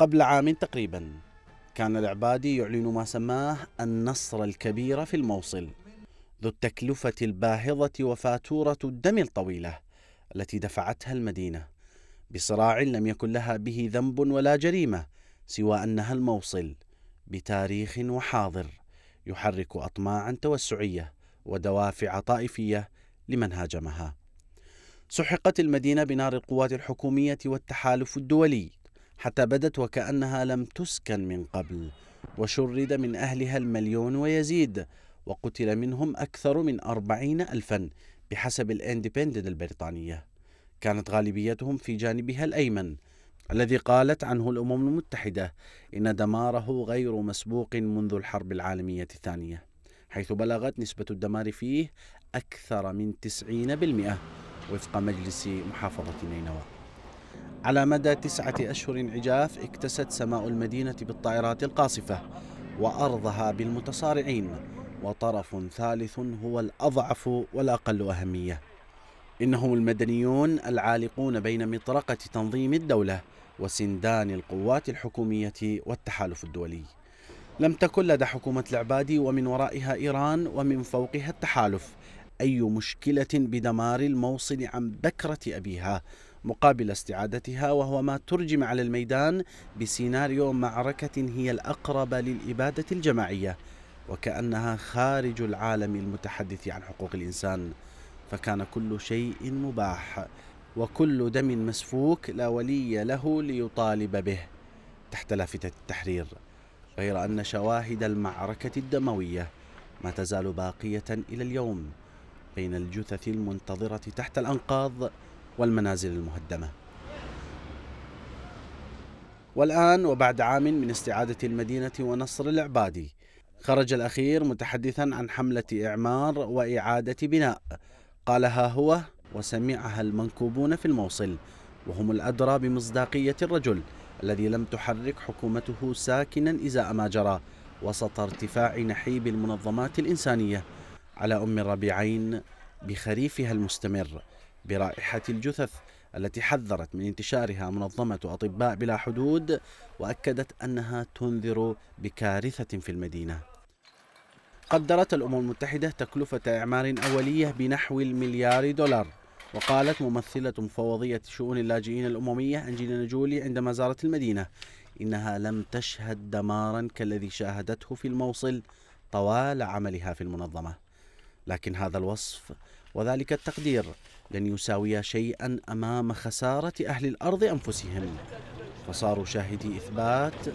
قبل عام تقريبا كان العبادي يعلن ما سماه النصر الكبير في الموصل ذو التكلفة الباهظة وفاتورة الدم الطويلة التي دفعتها المدينة بصراع لم يكن لها به ذنب ولا جريمة سوى أنها الموصل بتاريخ وحاضر يحرك أطماعا توسعية ودوافع طائفية لمن هاجمها سحقت المدينة بنار القوات الحكومية والتحالف الدولي حتى بدت وكأنها لم تسكن من قبل وشرد من أهلها المليون ويزيد وقتل منهم أكثر من أربعين ألفا بحسب الاندبندنت البريطانية كانت غالبيتهم في جانبها الأيمن الذي قالت عنه الأمم المتحدة إن دماره غير مسبوق منذ الحرب العالمية الثانية حيث بلغت نسبة الدمار فيه أكثر من 90% وفق مجلس محافظة نينوى على مدى تسعة أشهر عجاف اكتست سماء المدينة بالطائرات القاصفة وأرضها بالمتصارعين وطرف ثالث هو الأضعف والأقل أهمية إنهم المدنيون العالقون بين مطرقة تنظيم الدولة وسندان القوات الحكومية والتحالف الدولي لم تكن لدى حكومة العبادي ومن ورائها إيران ومن فوقها التحالف أي مشكلة بدمار الموصل عن بكرة أبيها مقابل استعادتها وهو ما ترجم على الميدان بسيناريو معركة هي الأقرب للإبادة الجماعية وكأنها خارج العالم المتحدث عن حقوق الإنسان فكان كل شيء مباح وكل دم مسفوك لا ولي له ليطالب به تحت لافتة التحرير غير أن شواهد المعركة الدموية ما تزال باقية إلى اليوم بين الجثث المنتظرة تحت الأنقاض والمنازل المهدمة والآن وبعد عام من استعادة المدينة ونصر العبادي خرج الأخير متحدثا عن حملة إعمار وإعادة بناء قالها هو وسمعها المنكوبون في الموصل وهم الأدرى بمصداقية الرجل الذي لم تحرك حكومته ساكنا إزاء ما جرى وسط ارتفاع نحيب المنظمات الإنسانية على أم الربيعين بخريفها المستمر برائحة الجثث التي حذرت من انتشارها منظمة أطباء بلا حدود وأكدت أنها تنذر بكارثة في المدينة قدرت الأمم المتحدة تكلفة إعمار أولية بنحو المليار دولار وقالت ممثلة مفوضية شؤون اللاجئين الأممية أنجلينا جولي عندما زارت المدينة إنها لم تشهد دمارا كالذي شاهدته في الموصل طوال عملها في المنظمة لكن هذا الوصف وذلك التقدير لن يساوي شيئا امام خساره اهل الارض انفسهم فصاروا شاهدي اثبات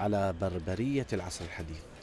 على بربريه العصر الحديث